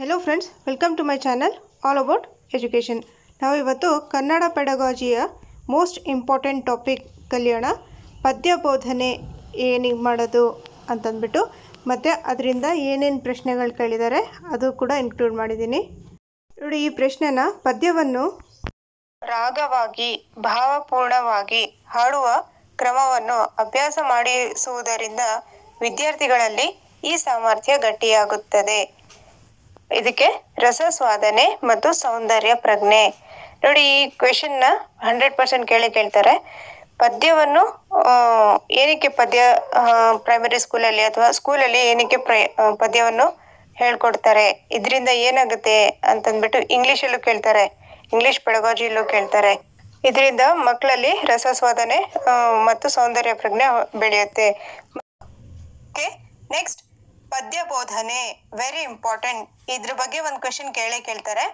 hello friends welcome to my channel all about education ಇವತ್ತು ಕನ್ನಡ ಪೆಡಗಾಜಿಯ most important topic ಕಲಿಯೋಣ ಪದ್ಯ ಬೋಧನೆ ಏನಿಗೆ ಮಾಡೋದು ಅಂತಂದ್ಬಿಟ್ಟು ಮತ್ತೆ ಅದರಿಂದ ಏನೇನು ಪ್ರಶ್ನೆಗಳು ಕೇಳಿದ್ದಾರೆ ಅದು ಕೂಡ ಇನ್ಕ್ಲೂಡ್ ಮಾಡಿದ್ದೀನಿ ನೋಡಿ ಈ ಪ್ರಶ್ನೆನ ಪದ್ಯವನ್ನು ರಾಗವಾಗಿ ಭಾವಪೂರ್ಣವಾಗಿ ಹಾಡುವ ಕ್ರಮವನ್ನು ಅಭ್ಯಾಸ ಮಾಡಿಸುವುದರಿಂದ ವಿದ್ಯಾರ್ಥಿಗಳಲ್ಲಿ ಈ ಸಾಮರ್ಥ್ಯ ಗಟ್ಟಿಯಾಗುತ್ತದೆ ಇದಕ್ಕೆ ರಸಸ್ವಾದನೆ ಮತ್ತು ಸೌಂದರ್ಯ ಪ್ರಜ್ಞೆ ನೋಡಿ ಈ ಕ್ವೆಶನ್ ನ ಹಂಡ್ರೆಡ್ ಪರ್ಸೆಂಟ್ ಕೇಳಿ ಕೇಳ್ತಾರೆ ಪದ್ಯವನ್ನು ಏನಕ್ಕೆ ಪದ್ಯ ಪ್ರೈಮರಿ ಸ್ಕೂಲಲ್ಲಿ ಅಥವಾ ಸ್ಕೂಲಲ್ಲಿ ಏನಕ್ಕೆ ಪದ್ಯವನ್ನು ಹೇಳ್ಕೊಡ್ತಾರೆ ಇದರಿಂದ ಏನಾಗುತ್ತೆ ಅಂತಂದ್ಬಿಟ್ಟು ಇಂಗ್ಲಿಷಲ್ಲೂ ಕೇಳ್ತಾರೆ ಇಂಗ್ಲಿಷ್ ಬೆಳಗಾಜಿಯಲ್ಲೂ ಕೇಳ್ತಾರೆ ಇದರಿಂದ ಮಕ್ಕಳಲ್ಲಿ ರಸಸ್ವಾದನೆ ಮತ್ತು ಸೌಂದರ್ಯ ಪ್ರಜ್ಞೆ ಬೆಳೆಯುತ್ತೆ ನೆಕ್ಸ್ಟ್ ಪದ್ಯ ಬೋಧನೆ ವೆರಿ ಇಂಪಾರ್ಟೆಂಟ್ ಇದ್ರ ಬಗ್ಗೆ ಒಂದು ಕ್ವೆಶನ್ ಕೇಳೇ ಕೇಳ್ತಾರೆ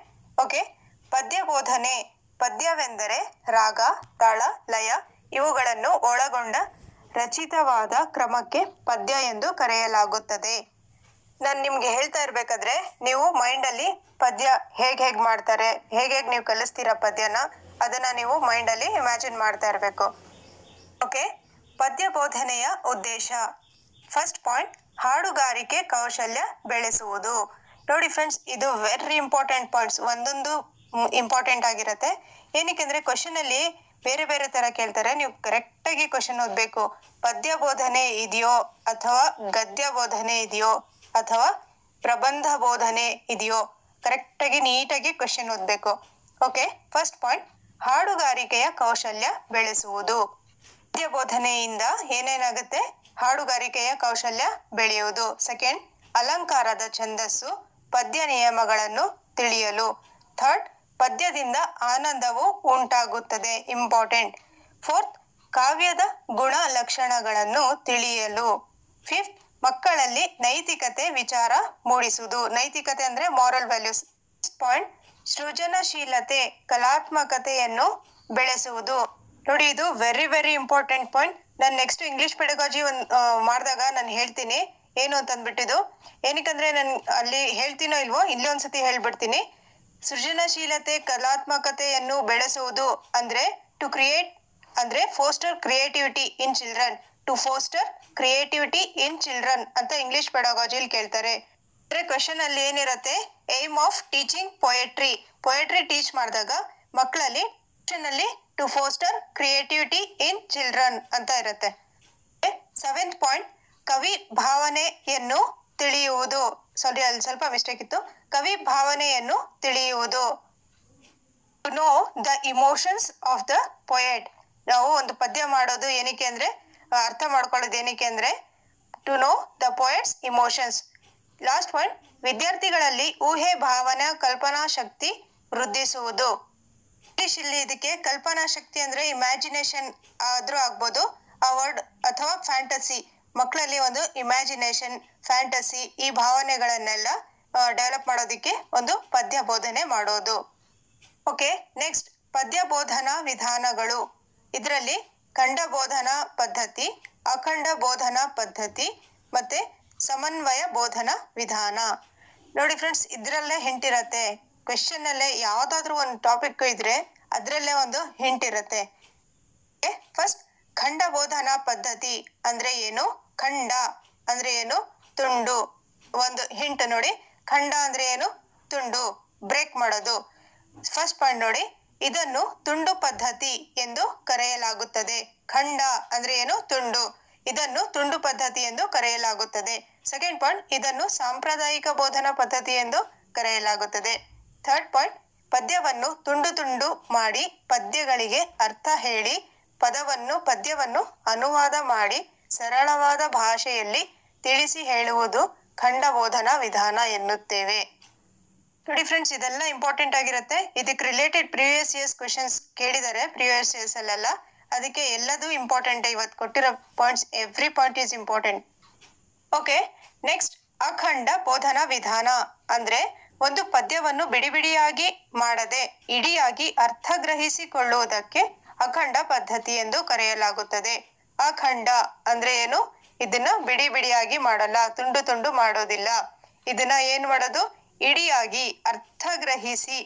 ಓಕೆ ಪದ್ಯ ಬೋಧನೆ ಪದ್ಯವೆಂದರೆ ರಾಗ ತಾಳ ಲಯ ಇವುಗಳನ್ನು ಒಳಗೊಂಡ ರಚಿತವಾದ ಕ್ರಮಕ್ಕೆ ಪದ್ಯ ಎಂದು ಕರೆಯಲಾಗುತ್ತದೆ ನಾನು ನಿಮ್ಗೆ ಹೇಳ್ತಾ ಇರ್ಬೇಕಾದ್ರೆ ನೀವು ಮೈಂಡಲ್ಲಿ ಪದ್ಯ ಹೇಗೆ ಹೇಗೆ ಮಾಡ್ತಾರೆ ಹೇಗೆ ಹೇಗೆ ನೀವು ಕಲಿಸ್ತೀರಾ ಪದ್ಯನ ಅದನ್ನ ನೀವು ಮೈಂಡಲ್ಲಿ ಇಮ್ಯಾಜಿನ್ ಮಾಡ್ತಾ ಇರಬೇಕು ಓಕೆ ಪದ್ಯ ಬೋಧನೆಯ ಉದ್ದೇಶ ಫಸ್ಟ್ ಪಾಯಿಂಟ್ ಹಾಡುಗಾರಿಕೆ ಕೌಶಲ್ಯ ಬೆಳೆಸುವುದು ನೋಡಿ ಫ್ರೆಂಡ್ಸ್ ಇದು ವೆರಿ ಇಂಪಾರ್ಟೆಂಟ್ ಪಾಯಿಂಟ್ಸ್ ಒಂದೊಂದು ಇಂಪಾರ್ಟೆಂಟ್ ಆಗಿರುತ್ತೆ ಏನಕ್ಕೆ ಅಂದ್ರೆ ಕ್ವಶನ್ ಅಲ್ಲಿ ಬೇರೆ ಬೇರೆ ತರ ಕೇಳ್ತಾರೆ ನೀವು ಕರೆಕ್ಟ್ ಆಗಿ ಕ್ವಶನ್ ಓದ್ಬೇಕು ಪದ್ಯ ಬೋಧನೆ ಇದೆಯೋ ಅಥವಾ ಗದ್ಯ ಬೋಧನೆ ಇದೆಯೋ ಅಥವಾ ಪ್ರಬಂಧ ಬೋಧನೆ ಇದೆಯೋ ಕರೆಕ್ಟ್ ಆಗಿ ನೀಟಾಗಿ ಕ್ವಶನ್ ಓದ್ಬೇಕು ಓಕೆ ಫಸ್ಟ್ ಪಾಯಿಂಟ್ ಹಾಡುಗಾರಿಕೆಯ ಕೌಶಲ್ಯ ಬೆಳೆಸುವುದು ನೃತ್ಯ ಬೋಧನೆಯಿಂದ ಏನೇನಾಗುತ್ತೆ ಹಾಡುಗಾರಿಕೆಯ ಕೌಶಲ್ಯ ಬೆಳೆಯುವುದು ಸೆಕೆಂಡ್ ಅಲಂಕಾರದ ಛಂದಸ್ಸು ಪದ್ಯ ನಿಯಮಗಳನ್ನು ತಿಳಿಯಲು ಥರ್ಡ್ ಪದ್ಯದಿಂದ ಆನಂದವು ಉಂಟಾಗುತ್ತದೆ ಇಂಪಾರ್ಟೆಂಟ್ ಫೋರ್ತ್ ಕಾವ್ಯದ ಗುಣ ಲಕ್ಷಣಗಳನ್ನು ತಿಳಿಯಲು ಫಿಫ್ತ್ ಮಕ್ಕಳಲ್ಲಿ ನೈತಿಕತೆ ವಿಚಾರ ಮೂಡಿಸುವುದು ನೈತಿಕತೆ ಅಂದ್ರೆ ಮಾರಲ್ ವ್ಯಾಲ್ಯೂಸ್ ಪಾಯಿಂಟ್ ಸೃಜನಶೀಲತೆ ಕಲಾತ್ಮಕತೆಯನ್ನು ಬೆಳೆಸುವುದು ನೋಡಿ ಇದು ವೆರಿ ವೆರಿ ಇಂಪಾರ್ಟೆಂಟ್ ಪಾಯಿಂಟ್ ನಾನು ನೆಕ್ಸ್ಟ್ ಇಂಗ್ಲಿಷ್ ಪೆಡಗಾಜಿ ಒಂದು ಮಾಡಿದಾಗ ನಾನು ಹೇಳ್ತೀನಿ ಏನು ಅಂತ ಅಂದ್ಬಿಟ್ಟಿದ್ದು ಏನಕ್ಕಂದ್ರೆ ನಾನು ಅಲ್ಲಿ ಹೇಳ್ತೀನೋ ಇಲ್ವೋ ಇಲ್ಲಿ ಒಂದ್ಸತಿ ಹೇಳ್ಬಿಡ್ತೀನಿ ಸೃಜನಶೀಲತೆ ಕಲಾತ್ಮಕತೆಯನ್ನು ಬೆಳೆಸುವುದು ಅಂದ್ರೆ ಟು ಕ್ರಿಯೇಟ್ ಅಂದ್ರೆ foster creativity in children to foster creativity in children ಅಂತ ಇಂಗ್ಲಿಷ್ ಪೆಡಾಗಾಜಿಲಿ ಕೇಳ್ತಾರೆ ಅಂದ್ರೆ ಕ್ವೆಶನ್ ಅಲ್ಲಿ ಏನಿರತ್ತೆ aim of teaching poetry poetry teach ಮಾಡಿದಾಗ ಮಕ್ಕಳಲ್ಲಿ ಅಲ್ಲಿ to foster creativity in children ಅಂತ ಇರುತ್ತೆ ಸೆವೆಂತ್ ಪಾಯಿಂಟ್ ಕವಿ ಭಾವನೆಯನ್ನು ತಿಳಿಯುವುದು ಸಾರಿ ಅಲ್ಲಿ ಸ್ವಲ್ಪ ಮಿಸ್ಟೇಕ್ ಇತ್ತು ಕವಿ ಭಾವನೆಯನ್ನು ತಿಳಿಯುವುದು to know the emotions of the poet ನಾವು ಒಂದು ಪದ್ಯ ಮಾಡೋದು ಏನಕ್ಕೆ ಅಂದ್ರೆ ಅರ್ಥ ಮಾಡ್ಕೊಳ್ಳೋದು ಏನಕ್ಕೆ ಅಂದ್ರೆ to know the poet's emotions last point ವಿದ್ಯಾರ್ಥಿಗಳಲ್ಲಿ ಊಹೆ ಭಾವನೆ ಕಲ್ಪನಾ ಶಕ್ತಿ ವೃದ್ಧಿಸುವುದು ಇಂಗ್ಲಿಷ್ ಇಲ್ಲಿ ಇದಕ್ಕೆ ಕಲ್ಪನಾ ಶಕ್ತಿ ಅಂದ್ರೆ ಇಮ್ಯಾಜಿನೇಷನ್ ಆದ್ರೂ ಆಗ್ಬೋದು ಆ ವರ್ಡ್ ಅಥವಾ ಫ್ಯಾಂಟಸಿ ಮಕ್ಕಳಲ್ಲಿ ಒಂದು ಇಮ್ಯಾಜಿನೇಷನ್ ಫ್ಯಾಂಟಸಿ ಈ ಭಾವನೆಗಳನ್ನೆಲ್ಲ ಡೆವಲಪ್ ಮಾಡೋದಕ್ಕೆ ಒಂದು ಪದ್ಯ ಬೋಧನೆ ಮಾಡೋದು ಓಕೆ ನೆಕ್ಸ್ಟ್ ಪದ್ಯ ಬೋಧನಾ ವಿಧಾನಗಳು ಇದರಲ್ಲಿ ಖಂಡ ಬೋಧನಾ ಪದ್ಧತಿ ಅಖಂಡ ಬೋಧನಾ ಪದ್ಧತಿ ಮತ್ತೆ ಸಮನ್ವಯ ಬೋಧನಾ ವಿಧಾನ ನೋಡಿ ಫ್ರೆಂಡ್ಸ್ ಇದರಲ್ಲೇ ಹಿಂಟಿರತ್ತೆ ಕ್ವೆಶನ್ ಅಲ್ಲೇ ಯಾವ್ದಾದ್ರು ಒಂದು ಟಾಪಿಕ್ ಇದ್ರೆ ಅದ್ರಲ್ಲೇ ಒಂದು ಹಿಂಟ್ ಇರುತ್ತೆ ಫಸ್ಟ್ ಖಂಡ ಬೋಧನಾ ಪದ್ಧತಿ ಅಂದ್ರೆ ಏನು ಖಂಡ ಅಂದ್ರೆ ಏನು ತುಂಡು ಒಂದು ಹಿಂಟ್ ನೋಡಿ ಖಂಡ ಅಂದ್ರೆ ಏನು ತುಂಡು ಬ್ರೇಕ್ ಮಾಡೋದು ಫಸ್ಟ್ ಪಾಯಿಂಟ್ ನೋಡಿ ಇದನ್ನು ತುಂಡು ಪದ್ಧತಿ ಎಂದು ಕರೆಯಲಾಗುತ್ತದೆ ಖಂಡ ಅಂದ್ರೆ ಏನು ತುಂಡು ಇದನ್ನು ತುಂಡು ಪದ್ಧತಿ ಎಂದು ಕರೆಯಲಾಗುತ್ತದೆ ಸೆಕೆಂಡ್ ಪಾಯಿಂಟ್ ಇದನ್ನು ಸಾಂಪ್ರದಾಯಿಕ ಬೋಧನಾ ಪದ್ಧತಿ ಎಂದು ಕರೆಯಲಾಗುತ್ತದೆ ಥರ್ಡ್ ಪಾಯಿಂಟ್ ಪದ್ಯವನ್ನು ತುಂಡು ತುಂಡು ಮಾಡಿ ಪದ್ಯಗಳಿಗೆ ಅರ್ಥ ಹೇಳಿ ಪದವನ್ನು ಪದ್ಯವನ್ನು ಅನುವಾದ ಮಾಡಿ ಸರಳವಾದ ಭಾಷೆಯಲ್ಲಿ ತಿಳಿಸಿ ಹೇಳುವುದು ಖಂಡ ಬೋಧನಾ ವಿಧಾನ ಎನ್ನುತ್ತೇವೆ ನೋಡಿ ಫ್ರೆಂಡ್ಸ್ ಇದೆಲ್ಲ ಇಂಪಾರ್ಟೆಂಟ್ ಆಗಿರುತ್ತೆ ಇದಕ್ಕೆ ರಿಲೇಟೆಡ್ ಪ್ರಿವಿಯಸ್ ಇಯರ್ಸ್ ಕ್ವೆಶನ್ಸ್ ಕೇಳಿದ್ದಾರೆ ಪ್ರಿವಿಯಸ್ ಇಯರ್ಸ್ ಅಲ್ಲೆಲ್ಲ ಅದಕ್ಕೆ ಎಲ್ಲದೂ ಇಂಪಾರ್ಟೆಂಟ್ ಇವತ್ತು ಕೊಟ್ಟಿರೋ points every point is important okay next ಅಖಂಡ ಬೋಧನಾ ವಿಧಾನ ಅಂದ್ರೆ ಒಂದು ಪದ್ಯವನ್ನು ಬಿಡಿಬಿಡಿಯಾಗಿ ಮಾಡದೆ ಇಡಿಯಾಗಿ ಅರ್ಥ ಗ್ರಹಿಸಿಕೊಳ್ಳುವುದಕ್ಕೆ ಅಖಂಡ ಪದ್ಧತಿ ಎಂದು ಕರೆಯಲಾಗುತ್ತದೆ ಅಖಂಡ ಅಂದ್ರೆ ಏನು ಇದನ್ನ ಬಿಡಿ ಬಿಡಿಯಾಗಿ ಮಾಡಲ್ಲ ತುಂಡು ತುಂಡು ಮಾಡೋದಿಲ್ಲ ಇದನ್ನ ಏನ್ ಮಾಡೋದು ಇಡಿಯಾಗಿ ಅರ್ಥ ಗ್ರಹಿಸಿ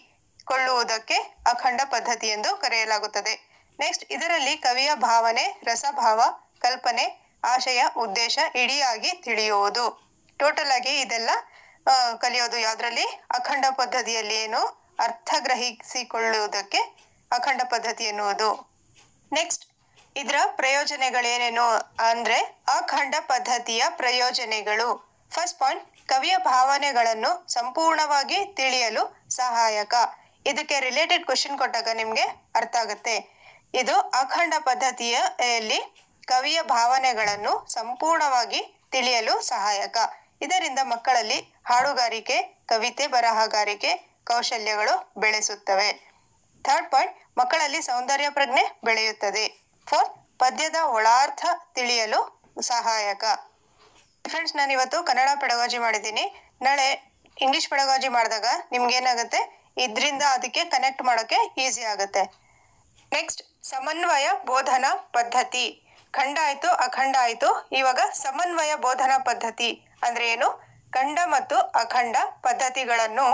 ಕೊಳ್ಳುವುದಕ್ಕೆ ಅಖಂಡ ಪದ್ಧತಿ ಎಂದು ಕರೆಯಲಾಗುತ್ತದೆ ನೆಕ್ಸ್ಟ್ ಇದರಲ್ಲಿ ಕವಿಯ ಭಾವನೆ ರಸಭಾವ ಕಲ್ಪನೆ ಆಶಯ ಉದ್ದೇಶ ಇಡಿಯಾಗಿ ತಿಳಿಯುವುದು ಟೋಟಲ್ ಆಗಿ ಇದೆಲ್ಲ ಕಲಿಯೋದು ಯಾವ್ದ್ರಲ್ಲಿ ಅಖಂಡ ಪದ್ಧತಿಯಲ್ಲಿ ಏನು ಅರ್ಥ ಗ್ರಹಿಸಿಕೊಳ್ಳುವುದಕ್ಕೆ ಅಖಂಡ ಪದ್ಧತಿ ಎನ್ನುವುದು ನೆಕ್ಸ್ಟ್ ಇದರ ಪ್ರಯೋಜನೆಗಳೇನೇನು ಅಂದ್ರೆ ಅಖಂಡ ಪದ್ಧತಿಯ ಪ್ರಯೋಜನೆಗಳು ಫಸ್ಟ್ ಪಾಯಿಂಟ್ ಕವಿಯ ಭಾವನೆಗಳನ್ನು ಸಂಪೂರ್ಣವಾಗಿ ತಿಳಿಯಲು ಸಹಾಯಕ ಇದಕ್ಕೆ ರಿಲೇಟೆಡ್ ಕ್ವಶನ್ ಕೊಟ್ಟಾಗ ನಿಮಗೆ ಅರ್ಥ ಆಗುತ್ತೆ ಇದು ಅಖಂಡ ಪದ್ಧತಿಯಲ್ಲಿ ಕವಿಯ ಭಾವನೆಗಳನ್ನು ಸಂಪೂರ್ಣವಾಗಿ ತಿಳಿಯಲು ಸಹಾಯಕ ಇದರಿಂದ ಮಕ್ಕಳಲ್ಲಿ ಹಾಡುಗಾರಿಕೆ ಕವಿತೆ ಬರಹಗಾರಿಕೆ ಕೌಶಲ್ಯಗಳು ಬೆಳೆಸುತ್ತವೆ ಥರ್ಡ್ ಪಾಯಿಂಟ್ ಮಕ್ಕಳಲ್ಲಿ ಸೌಂದರ್ಯ ಪ್ರಜ್ಞೆ ಬೆಳೆಯುತ್ತದೆ ಫೋರ್ತ್ ಪದ್ಯದ ಒಳಾರ್ಥ ತಿಳಿಯಲು ಸಹಾಯಕ ಫ್ರೆಂಡ್ಸ್ ನಾನು ಇವತ್ತು ಕನ್ನಡ ಪೆಡಗಾಜಿ ಮಾಡಿದ್ದೀನಿ ನಾಳೆ ಇಂಗ್ಲಿಷ್ ಪೆಡಗಾಜಿ ಮಾಡಿದಾಗ ಏನಾಗುತ್ತೆ ಇದರಿಂದ ಅದಕ್ಕೆ ಕನೆಕ್ಟ್ ಮಾಡೋಕ್ಕೆ ಈಸಿ ಆಗುತ್ತೆ ನೆಕ್ಸ್ಟ್ ಸಮನ್ವಯ ಬೋಧನಾ ಪದ್ಧತಿ ಖಂಡ ಆಯಿತು ಅಖಂಡ ಆಯಿತು ಇವಾಗ ಸಮನ್ವಯ ಬೋಧನಾ ಪದ್ಧತಿ ಅಂದ್ರೆ ಏನು ಖಂಡ ಮತ್ತು ಅಖಂಡ ಪದ್ಧತಿಗಳನ್ನು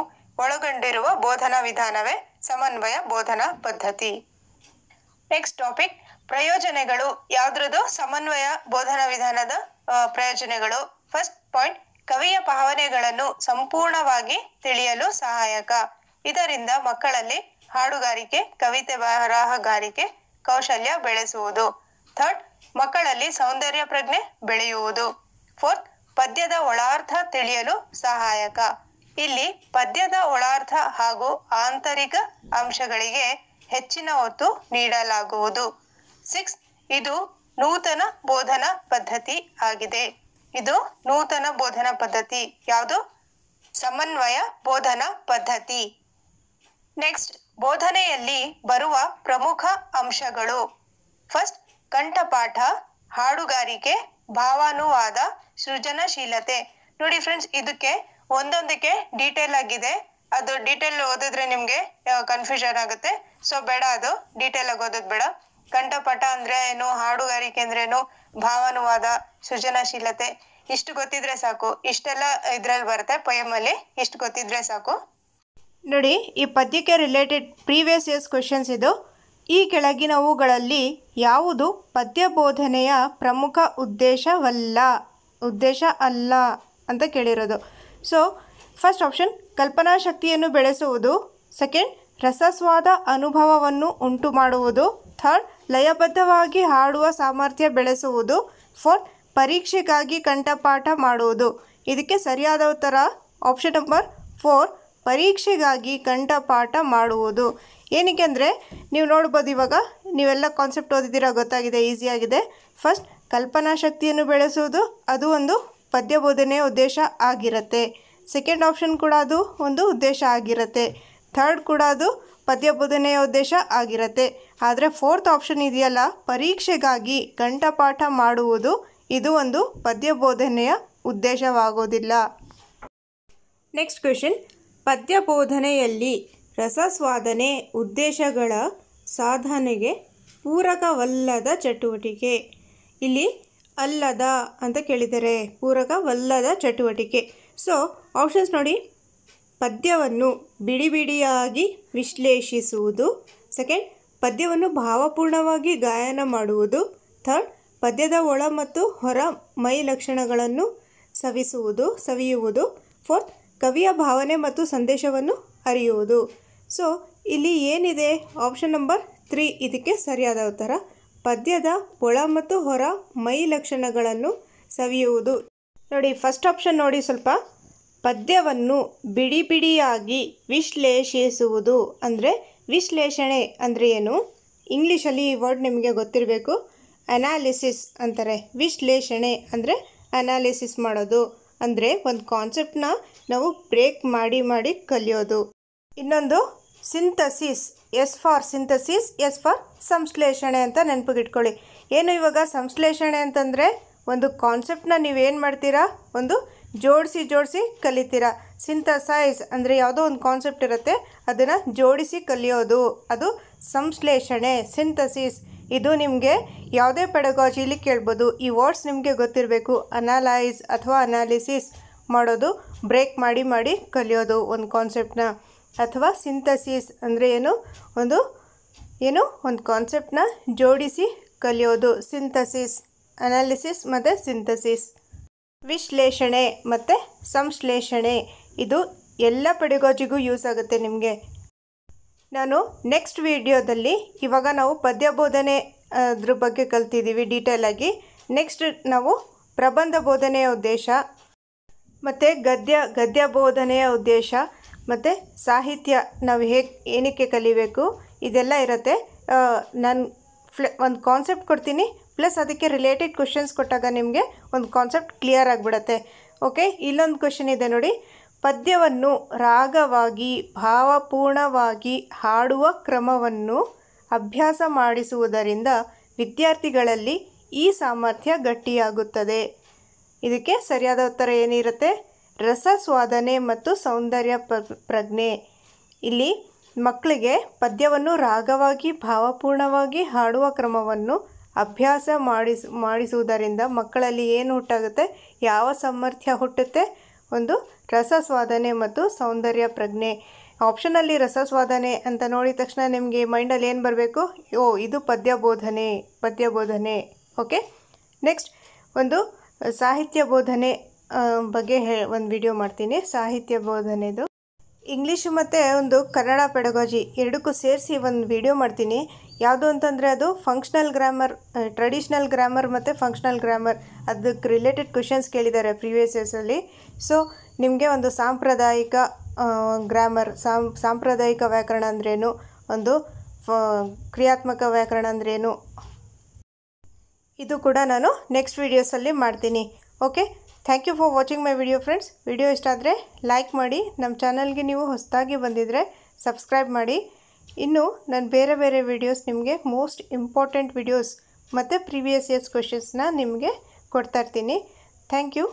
ಒಳಗೊಂಡಿರುವ ಬೋಧನಾ ವಿಧಾನವೇ ಸಮನ್ವಯ ಬೋಧನಾ ಪದ್ಧತಿ ನೆಕ್ಸ್ಟ್ ಟಾಪಿಕ್ ಪ್ರಯೋಜನೆಗಳು ಯಾವ್ದ್ರದ್ದು ಸಮನ್ವಯ ಬೋಧನಾ ವಿಧಾನದ ಪ್ರಯೋಜನೆಗಳು ಫಸ್ಟ್ ಪಾಯಿಂಟ್ ಕವಿಯ ಭಾವನೆಗಳನ್ನು ಸಂಪೂರ್ಣವಾಗಿ ತಿಳಿಯಲು ಸಹಾಯಕ ಇದರಿಂದ ಮಕ್ಕಳಲ್ಲಿ ಹಾಡುಗಾರಿಕೆ ಕವಿತೆ ಬರಹಗಾರಿಕೆ ಕೌಶಲ್ಯ ಬೆಳೆಸುವುದು ಥರ್ಡ್ ಮಕ್ಕಳಲ್ಲಿ ಸೌಂದರ್ಯ ಪ್ರಜ್ಞೆ ಬೆಳೆಯುವುದು ಫೋರ್ತ್ ಪದ್ಯದ ಒಳಾರ್ಥ ತಿಳಿಯಲು ಸಹಾಯಕ ಇಲ್ಲಿ ಪದ್ಯದ ಒಳಾರ್ಥ ಹಾಗೂ ಆಂತರಿಕ ಅಂಶಗಳಿಗೆ ಹೆಚ್ಚಿನ ಒತ್ತು ನೀಡಲಾಗುವುದು ಸಿಕ್ಸ್ ಇದು ನೂತನ ಬೋಧನಾ ಪದ್ಧತಿ ಆಗಿದೆ ಇದು ನೂತನ ಬೋಧನಾ ಪದ್ಧತಿ ಯಾವುದು ಸಮನ್ವಯ ಬೋಧನಾ ಪದ್ಧತಿ ನೆಕ್ಸ್ಟ್ ಬೋಧನೆಯಲ್ಲಿ ಬರುವ ಪ್ರಮುಖ ಅಂಶಗಳು ಫಸ್ಟ್ ಕಂಠಪಾಠ ಹಾಡುಗಾರಿಕೆ ಭಾವಾನುವಾದ ಸೃಜನಶೀಲತೆ ನೋಡಿ ಫ್ರೆಂಡ್ಸ್ ಇದಕ್ಕೆ ಒಂದೊಂದಕ್ಕೆ ಡೀಟೇಲ್ ಆಗಿದೆ ಅದು ಡೀಟೇಲ್ ಓದಿದ್ರೆ ನಿಮ್ಗೆ ಕನ್ಫ್ಯೂಷನ್ ಆಗುತ್ತೆ ಸೊ ಬೇಡ ಅದು ಡೀಟೇಲ್ ಆಗಿ ಓದೋದ್ ಬೇಡ ಕಂಠಪಾಠ ಅಂದ್ರೆ ಏನು ಹಾಡುಗಾರಿಕೆ ಅಂದ್ರೆ ಏನು ಭಾವಾನುವಾದ ಸೃಜನಶೀಲತೆ ಇಷ್ಟು ಗೊತ್ತಿದ್ರೆ ಸಾಕು ಇಷ್ಟೆಲ್ಲ ಇದ್ರಲ್ಲಿ ಬರುತ್ತೆ ಅಲ್ಲಿ ಇಷ್ಟು ಗೊತ್ತಿದ್ರೆ ಸಾಕು ನೋಡಿ ಈ ಪದ್ಯಕ್ಕೆ ರಿಲೇಟೆಡ್ ಪ್ರೀವಿಯಸ್ ಇಯರ್ಸ್ ಕ್ವೆಶನ್ಸ್ ಇದು ಈ ಕೆಳಗಿನವುಗಳಲ್ಲಿ ಯಾವುದು ಪದ್ಯಬೋಧನೆಯ ಪ್ರಮುಖ ಉದ್ದೇಶವಲ್ಲ ಉದ್ದೇಶ ಅಲ್ಲ ಅಂತ ಕೇಳಿರೋದು ಸೊ ಫಸ್ಟ್ ಆಪ್ಷನ್ ಕಲ್ಪನಾ ಶಕ್ತಿಯನ್ನು ಬೆಳೆಸುವುದು ಸೆಕೆಂಡ್ ರಸಸ್ವಾದ ಅನುಭವವನ್ನು ಉಂಟು ಮಾಡುವುದು ಥರ್ಡ್ ಲಯಬದ್ಧವಾಗಿ ಹಾಡುವ ಸಾಮರ್ಥ್ಯ ಬೆಳೆಸುವುದು ಫೋರ್ ಪರೀಕ್ಷೆಗಾಗಿ ಕಂಠಪಾಠ ಮಾಡುವುದು ಇದಕ್ಕೆ ಸರಿಯಾದ ಉತ್ತರ ಆಪ್ಷನ್ ನಂಬರ್ ಫೋರ್ ಪರೀಕ್ಷೆಗಾಗಿ ಕಂಠಪಾಠ ಮಾಡುವುದು ಏನಕ್ಕೆ ಅಂದರೆ ನೀವು ನೋಡ್ಬೋದು ಇವಾಗ ನೀವೆಲ್ಲ ಕಾನ್ಸೆಪ್ಟ್ ಓದಿದ್ದೀರಾ ಗೊತ್ತಾಗಿದೆ ಈಸಿಯಾಗಿದೆ ಫಸ್ಟ್ ಕಲ್ಪನಾ ಶಕ್ತಿಯನ್ನು ಬೆಳೆಸುವುದು ಅದು ಒಂದು ಪದ್ಯ ಬೋಧನೆಯ ಉದ್ದೇಶ ಆಗಿರುತ್ತೆ ಸೆಕೆಂಡ್ ಆಪ್ಷನ್ ಕೂಡ ಅದು ಒಂದು ಉದ್ದೇಶ ಆಗಿರುತ್ತೆ ಥರ್ಡ್ ಕೂಡ ಅದು ಪದ್ಯ ಬೋಧನೆಯ ಉದ್ದೇಶ ಆಗಿರುತ್ತೆ ಆದರೆ ಫೋರ್ತ್ ಆಪ್ಷನ್ ಇದೆಯಲ್ಲ ಪರೀಕ್ಷೆಗಾಗಿ ಕಂಠಪಾಠ ಮಾಡುವುದು ಇದು ಒಂದು ಪದ್ಯ ಬೋಧನೆಯ ಉದ್ದೇಶವಾಗೋದಿಲ್ಲ ನೆಕ್ಸ್ಟ್ ಕ್ವೆಶನ್ ಪದ್ಯಬೋಧನೆಯಲ್ಲಿ ರಸಸ್ವಾದನೆ ಉದ್ದೇಶಗಳ ಸಾಧನೆಗೆ ಪೂರಕವಲ್ಲದ ಚಟುವಟಿಕೆ ಇಲ್ಲಿ ಅಲ್ಲದ ಅಂತ ಕೇಳಿದರೆ ಪೂರಕವಲ್ಲದ ಚಟುವಟಿಕೆ ಸೊ ಆಪ್ಷನ್ಸ್ ನೋಡಿ ಪದ್ಯವನ್ನು ಬಿಡಿ ಬಿಡಿಯಾಗಿ ವಿಶ್ಲೇಷಿಸುವುದು ಸೆಕೆಂಡ್ ಪದ್ಯವನ್ನು ಭಾವಪೂರ್ಣವಾಗಿ ಗಾಯನ ಮಾಡುವುದು ಥರ್ಡ್ ಪದ್ಯದ ಒಳ ಮತ್ತು ಹೊರ ಮೈ ಲಕ್ಷಣಗಳನ್ನು ಸವಿಸುವುದು ಸವಿಯುವುದು ಫೋರ್ತ್ ಕವಿಯ ಭಾವನೆ ಮತ್ತು ಸಂದೇಶವನ್ನು ಅರಿಯುವುದು ಸೊ ಇಲ್ಲಿ ಏನಿದೆ ಆಪ್ಷನ್ ನಂಬರ್ ತ್ರೀ ಇದಕ್ಕೆ ಸರಿಯಾದ ಉತ್ತರ ಪದ್ಯದ ಒಳ ಮತ್ತು ಹೊರ ಮೈ ಲಕ್ಷಣಗಳನ್ನು ಸವಿಯುವುದು ನೋಡಿ ಫಸ್ಟ್ ಆಪ್ಷನ್ ನೋಡಿ ಸ್ವಲ್ಪ ಪದ್ಯವನ್ನು ಬಿಡಿ ಬಿಡಿಯಾಗಿ ವಿಶ್ಲೇಷಿಸುವುದು ಅಂದರೆ ವಿಶ್ಲೇಷಣೆ ಅಂದರೆ ಏನು ಇಂಗ್ಲೀಷಲ್ಲಿ ಈ ವರ್ಡ್ ನಿಮಗೆ ಗೊತ್ತಿರಬೇಕು ಅನಾಲಿಸಿಸ್ ಅಂತಾರೆ ವಿಶ್ಲೇಷಣೆ ಅಂದರೆ ಅನಾಲಿಸಿಸ್ ಮಾಡೋದು ಅಂದರೆ ಒಂದು ಕಾನ್ಸೆಪ್ಟನ್ನ ನಾವು ಬ್ರೇಕ್ ಮಾಡಿ ಮಾಡಿ ಕಲಿಯೋದು ಇನ್ನೊಂದು synthesis S for synthesis S for ಸಂಶ್ಲೇಷಣೆ ಅಂತ ನೆನಪಿಗಿಟ್ಕೊಳ್ಳಿ ಏನು ಇವಾಗ ಸಂಶ್ಲೇಷಣೆ ಅಂತಂದರೆ ಒಂದು ಕಾನ್ಸೆಪ್ಟನ್ನ ನೀವೇನು ಮಾಡ್ತೀರಾ ಒಂದು ಜೋಡಿಸಿ ಜೋಡಿಸಿ ಕಲಿತೀರಾ ಸಿಂಥಸೈಸ್ ಅಂದರೆ ಯಾವುದೋ ಒಂದು ಕಾನ್ಸೆಪ್ಟ್ ಇರುತ್ತೆ ಅದನ್ನು ಜೋಡಿಸಿ ಕಲಿಯೋದು ಅದು ಸಂಶ್ಲೇಷಣೆ ಸಿಂಥಸಿಸ್ ಇದು ನಿಮಗೆ ಯಾವುದೇ ಪೆಡಗಾಜಿಲಿ ಕೇಳ್ಬೋದು ಈ ವರ್ಡ್ಸ್ ನಿಮಗೆ ಗೊತ್ತಿರಬೇಕು ಅನಾಲೈಸ್ ಅಥವಾ ಅನಾಲಿಸಿಸ್ ಮಾಡೋದು ಬ್ರೇಕ್ ಮಾಡಿ ಮಾಡಿ ಕಲಿಯೋದು ಒಂದು ಕಾನ್ಸೆಪ್ಟನ್ನ ಅಥವಾ ಸಿಂಥಸಿಸ್ ಅಂದರೆ ಏನು ಒಂದು ಏನು ಒಂದು ಕಾನ್ಸೆಪ್ಟನ್ನ ಜೋಡಿಸಿ ಕಲಿಯೋದು ಸಿಂಥಸಿಸ್ ಅನಾಲಿಸಿಸ್ ಮತ್ತು ಸಿಂಥಸಿಸ್ ವಿಶ್ಲೇಷಣೆ ಮತ್ತು ಸಂಶ್ಲೇಷಣೆ ಇದು ಎಲ್ಲ ಪಡೆಗೋಜಿಗೂ ಯೂಸ್ ಆಗುತ್ತೆ ನಿಮಗೆ ನಾನು ನೆಕ್ಸ್ಟ್ ವಿಡಿಯೋದಲ್ಲಿ ಇವಾಗ ನಾವು ಪದ್ಯ ಬೋಧನೆ ಅದ್ರ ಬಗ್ಗೆ ಕಲ್ತಿದ್ದೀವಿ ಡೀಟೇಲಾಗಿ ನೆಕ್ಸ್ಟ್ ನಾವು ಪ್ರಬಂಧ ಬೋಧನೆಯ ಉದ್ದೇಶ ಮತ್ತು ಗದ್ಯ ಗದ್ಯ ಬೋಧನೆಯ ಉದ್ದೇಶ ಮತ್ತು ಸಾಹಿತ್ಯ ನಾವು ಹೇಗೆ ಏನಕ್ಕೆ ಕಲಿಬೇಕು ಇದೆಲ್ಲ ಇರುತ್ತೆ ನಾನು ಫ್ಲೆ ಒಂದು ಕಾನ್ಸೆಪ್ಟ್ ಕೊಡ್ತೀನಿ ಪ್ಲಸ್ ಅದಕ್ಕೆ ರಿಲೇಟೆಡ್ ಕ್ವಶನ್ಸ್ ಕೊಟ್ಟಾಗ ನಿಮಗೆ ಒಂದು ಕಾನ್ಸೆಪ್ಟ್ ಕ್ಲಿಯರ್ ಆಗಿಬಿಡತ್ತೆ ಓಕೆ ಇಲ್ಲೊಂದು ಕ್ವಶನ್ ಇದೆ ನೋಡಿ ಪದ್ಯವನ್ನು ರಾಗವಾಗಿ ಭಾವಪೂರ್ಣವಾಗಿ ಹಾಡುವ ಕ್ರಮವನ್ನು ಅಭ್ಯಾಸ ಮಾಡಿಸುವುದರಿಂದ ವಿದ್ಯಾರ್ಥಿಗಳಲ್ಲಿ ಈ ಸಾಮರ್ಥ್ಯ ಗಟ್ಟಿಯಾಗುತ್ತದೆ ಇದಕ್ಕೆ ಸರಿಯಾದ ಉತ್ತರ ಏನಿರುತ್ತೆ ರಸ ಸ್ವಾದನೆ ಮತ್ತು ಸೌಂದರ್ಯ ಪ್ರಜ್ಞೆ ಇಲ್ಲಿ ಮಕ್ಕಳಿಗೆ ಪದ್ಯವನ್ನು ರಾಗವಾಗಿ ಭಾವಪೂರ್ಣವಾಗಿ ಹಾಡುವ ಕ್ರಮವನ್ನು ಅಭ್ಯಾಸ ಮಾಡಿಸ್ ಮಾಡಿಸುವುದರಿಂದ ಮಕ್ಕಳಲ್ಲಿ ಏನು ಹುಟ್ಟಾಗುತ್ತೆ ಯಾವ ಸಾಮರ್ಥ್ಯ ಹುಟ್ಟುತ್ತೆ ಒಂದು ರಸಸ್ವಾದನೆ ಮತ್ತು ಸೌಂದರ್ಯ ಪ್ರಜ್ಞೆ ಆಪ್ಷನಲ್ಲಿ ರಸಸ್ವಾದನೆ ಅಂತ ನೋಡಿದ ತಕ್ಷಣ ನಿಮಗೆ ಮೈಂಡಲ್ಲಿ ಏನು ಬರಬೇಕು ಓ ಇದು ಪದ್ಯ ಬೋಧನೆ ಪದ್ಯ ಬೋಧನೆ ಓಕೆ ನೆಕ್ಸ್ಟ್ ಒಂದು ಸಾಹಿತ್ಯ ಬೋಧನೆ ಬಗ್ಗೆ ಹೇ ಒಂದು ವಿಡಿಯೋ ಮಾಡ್ತೀನಿ ಸಾಹಿತ್ಯ ಬೋಧನೆದು ಇಂಗ್ಲೀಷು ಮತ್ತು ಒಂದು ಕನ್ನಡ ಪೆಡಗಾಜಿ ಎರಡಕ್ಕೂ ಸೇರಿಸಿ ಒಂದು ವಿಡಿಯೋ ಮಾಡ್ತೀನಿ ಯಾವುದು ಅಂತಂದರೆ ಅದು ಫಂಕ್ಷನಲ್ ಗ್ರಾಮರ್ ಟ್ರೆಡಿಷ್ನಲ್ ಗ್ರಾಮರ್ ಮತ್ತು ಫಂಕ್ಷನಲ್ ಗ್ರಾಮರ್ ಅದಕ್ಕೆ ರಿಲೇಟೆಡ್ ಕ್ವಶನ್ಸ್ ಕೇಳಿದ್ದಾರೆ ಪ್ರಿವಿಯಸ್ ಸೊ ನಿಮಗೆ ಒಂದು ಸಾಂಪ್ರದಾಯಿಕ ಗ್ರಾಮರ್ ಸಾಂಪ್ರದಾಯಿಕ ವ್ಯಾಕರಣ ಅಂದ್ರೇನು ಒಂದು ಫ ಕ್ರಿಯಾತ್ಮಕ ವ್ಯಾಕರಣ ಅಂದ್ರೇನು ಇದು ಕೂಡ ನಾನು ನೆಕ್ಸ್ಟ್ ವೀಡಿಯೋಸಲ್ಲಿ ಮಾಡ್ತೀನಿ okay thank you for watching my video friends video ಇಷ್ಟ ಆದರೆ ಲೈಕ್ ಮಾಡಿ ನಮ್ಮ ಚಾನಲ್ಗೆ ನೀವು ಹೊಸದಾಗಿ ಬಂದಿದ್ದರೆ ಸಬ್ಸ್ಕ್ರೈಬ್ ಮಾಡಿ ಇನ್ನು ನಾನು ಬೇರೆ ಬೇರೆ ವಿಡಿಯೋಸ್ ನಿಮಗೆ ಮೋಸ್ಟ್ ಇಂಪಾರ್ಟೆಂಟ್ ವಿಡಿಯೋಸ್ ಮತ್ತು ಪ್ರಿವಿಯಸ್ ಇಯರ್ಸ್ ಕ್ವೆಶನ್ಸ್ನ ನಿಮಗೆ ಕೊಡ್ತಾಯಿರ್ತೀನಿ ಥ್ಯಾಂಕ್ ಯು